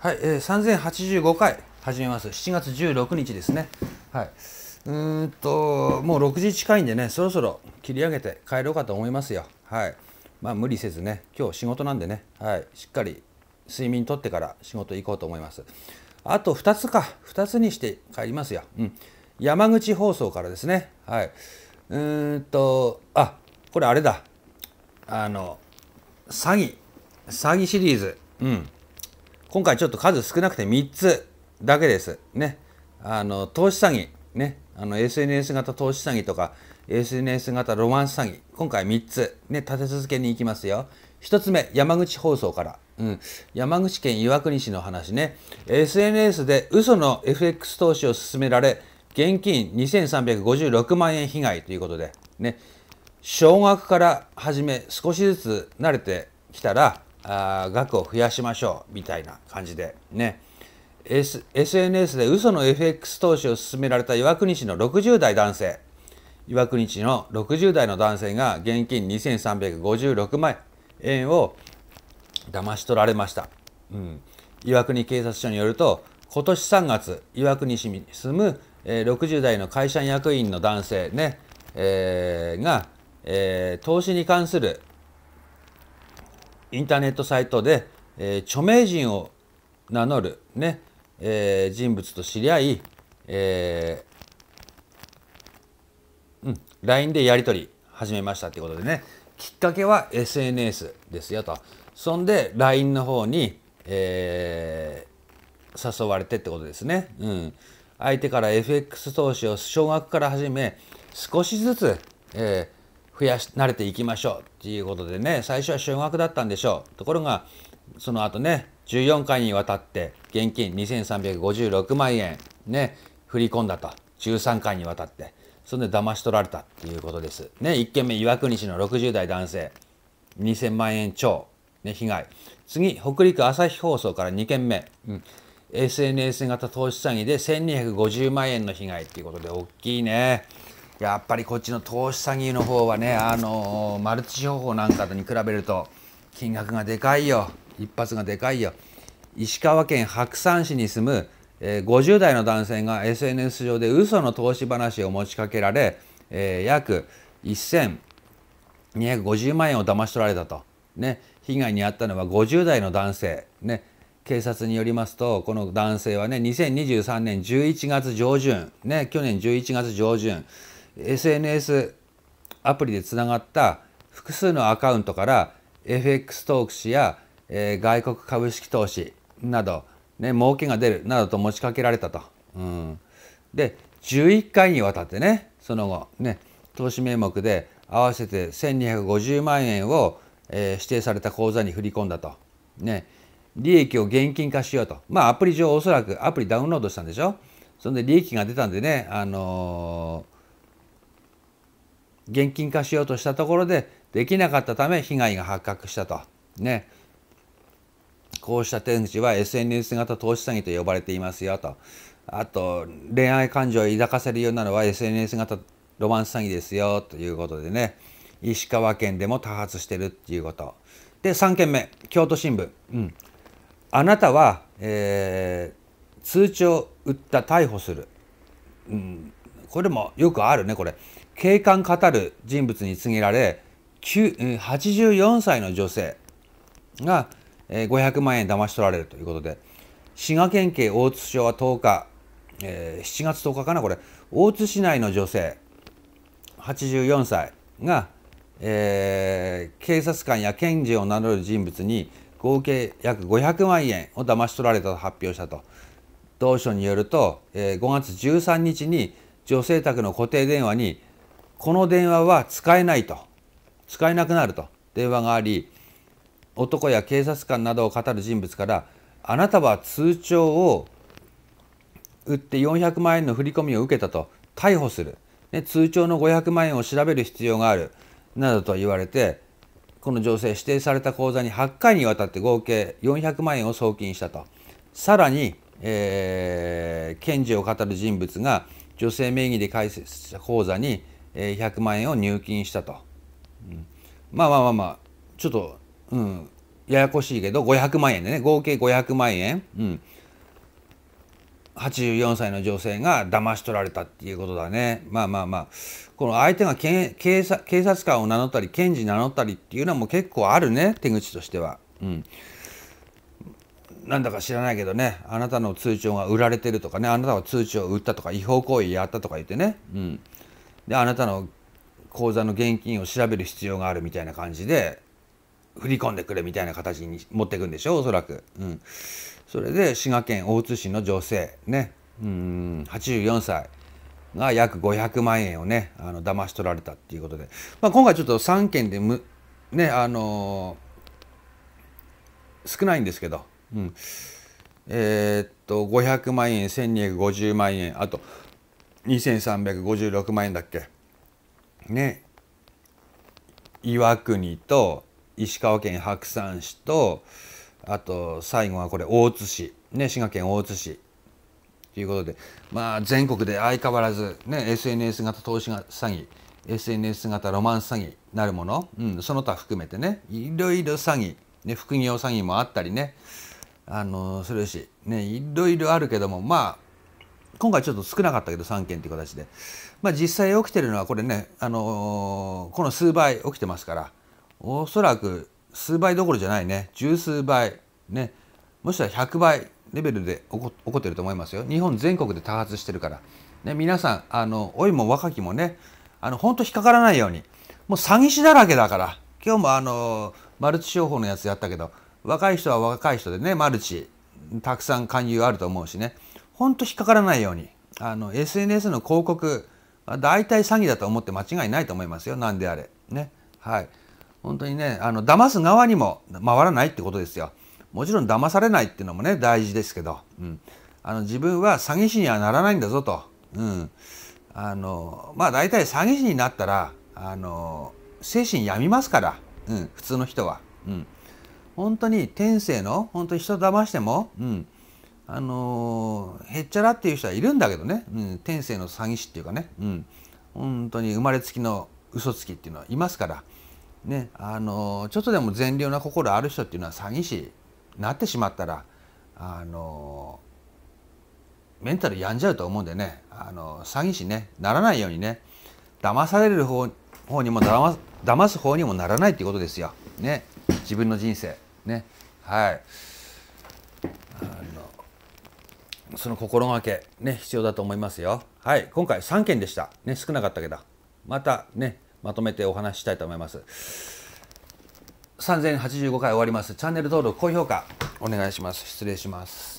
はい、えー、3085回始めます。7月16日ですね。はい。うんと、もう6時近いんでね、そろそろ切り上げて帰ろうかと思いますよ。はい。まあ無理せずね、今日仕事なんでね、はい、しっかり睡眠とってから仕事行こうと思います。あと2つか、2つにして帰りますよ。うん。山口放送からですね。はい。うんと、あ、これあれだ。あの、詐欺、詐欺シリーズ。うん。今回ちょっと数少なくて3つだけです。ね。あの、投資詐欺。ね。あの、SNS 型投資詐欺とか、SNS 型ロマンス詐欺。今回3つ。ね、立て続けにいきますよ。1つ目、山口放送から。うん、山口県岩国市の話ね SNS で嘘の FX 投資を勧められ現金2356万円被害ということでね少額から始め少しずつ慣れてきたらあ額を増やしましょうみたいな感じでね、S、SNS で嘘の FX 投資を勧められた岩国市の60代男性岩国市の60代の男性が現金2356万円を騙し取られました、うん、岩国警察署によると今年3月岩国市に住む60代の会社役員の男性ね、えー、が、えー、投資に関するインターネットサイトで、えー、著名人を名乗るね、えー、人物と知り合い、えーうん、LINE でやり取り始めましたということでねきっかけは SNS ですよとそんで LINE の方に、えー、誘われてってことですね。うん、相手から FX 投資を小学から始め少しずつ、えー、増やし慣れていきましょうということでね最初は少額だったんでしょうところがその後ね14回にわたって現金2356万円ね振り込んだと13回にわたってそれで騙し取られたっていうことですね1件目岩国市の60代男性2000万円超、ね、被害次北陸朝日放送から2件目、うん、SNS 型投資詐欺で1250万円の被害っていうことで大きいね。やっぱりこっちの投資詐欺の方はね、あのー、マルチ商法なんかに比べると金額がでかいよ一発がでかいよ石川県白山市に住む、えー、50代の男性が SNS 上で嘘の投資話を持ちかけられ、えー、約1250万円を騙し取られたと、ね、被害に遭ったのは50代の男性、ね、警察によりますとこの男性はね2023年11月上旬、ね、去年11月上旬 SNS アプリでつながった複数のアカウントから FX トーや、えー、外国株式投資など、ね、儲けが出るなどと持ちかけられたと。うん、で11回にわたってねその後ね投資名目で合わせて1250万円を、えー、指定された口座に振り込んだと。ね利益を現金化しようと。まあアプリ上おそらくアプリダウンロードしたんでしょそんで利益が出たんでね、あのー現金化しようとしたところでできなかったため被害が発覚したと。ね。こうした手口は SNS 型投資詐欺と呼ばれていますよと。あと、恋愛感情を抱かせるようなのは SNS 型ロマンス詐欺ですよということでね。石川県でも多発してるっていうこと。で、3件目、京都新聞。うん。あなたは、えー、通知をった逮捕する。うん。これもよくあるね、これ。警官語る人物に告げられ84歳の女性が500万円騙し取られるということで滋賀県警大津署は10日、えー、7月10日かなこれ大津市内の女性84歳が、えー、警察官や検事を名乗る人物に合計約500万円を騙し取られたと発表したと同署によると、えー、5月13日に女性宅の固定電話にこの電話は使えないと使えなくなると電話があり男や警察官などを語る人物からあなたは通帳を売って400万円の振り込みを受けたと逮捕する、ね、通帳の500万円を調べる必要があるなどと言われてこの女性指定された口座に8回にわたって合計400万円を送金したとさらに、えー、検事を語る人物が女性名義で開設した口座にえ万円を入金したと、うん、まあまあまあまあちょっと、うん、ややこしいけど500万円でね合計500万円、うん、84歳の女性が騙し取られたっていうことだねまあまあまあこの相手がけ警察警察官を名乗ったり検事名乗ったりっていうのはもう結構あるね手口としては。うんなんだか知らないけどねあなたの通帳が売られてるとかねあなたは通帳を売ったとか違法行為やったとか言ってね、うん、であなたの口座の現金を調べる必要があるみたいな感じで振り込んでくれみたいな形に持っていくんでしょおそらく、うん、それで滋賀県大津市の女性ねうん84歳が約500万円をねあの騙し取られたっていうことで、まあ、今回ちょっと3件でむねあのー、少ないんですけど、うん、えー、っと500万円1250万円あと2356万円だっけね岩国と石川県白山市とあと最後はこれ大津市ね滋賀県大津市ということでまあ全国で相変わらずね SNS 型投資が詐欺 SNS 型ロマンス詐欺なるもの、うん、その他含めてねいろいろ詐欺、ね、副業詐欺もあったりねあのするしねいろいろあるけどもまあ今回ちょっと少なかったけど3件という形で、まあ、実際起きてるのはこれね、あのー、この数倍起きてますからおそらく数倍どころじゃないね十数倍ねもしくは100倍レベルで起こ起こってると思いますよ日本全国で多発してるから、ね、皆さんあの老いも若きもねあの本当引っかからないようにもう詐欺師だらけだから今日もあのマルチ商法のやつやったけど若い人は若い人でねマルチたくさん勧誘あると思うしね本当引っかからないようにあの SNS の広告大体詐欺だと思って間違いないと思いますよなんであれねはい本当にねあの騙す側にも回らないってことですよもちろん騙されないっていうのもね大事ですけど、うん、あの自分は詐欺師にはならないんだぞと、うん、あのまあ大体詐欺師になったらあの精神病みますから、うん、普通の人は、うん、本当に天性の本当に人騙しても、うん、あのへっちゃらっていう人はいるんだけどね、うん、天性の詐欺師っていうかね、うん、本当に生まれつきの嘘つきっていうのはいますから、ねあのちょっとでも善良な心ある人っていうのは詐欺師になってしまったら、あのメンタル病んじゃうと思うんでね、あの詐欺師ねならないようにね騙される方方にも騙騙す方にもならないっていうことですよ。ね自分の人生ねはい。その心がけ、ね、必要だと思いますよ。はい、今回3件でした。ね、少なかったけど、またね、まとめてお話ししたいと思います。3085回終わります。チャンネル登録、高評価、お願いします。失礼します。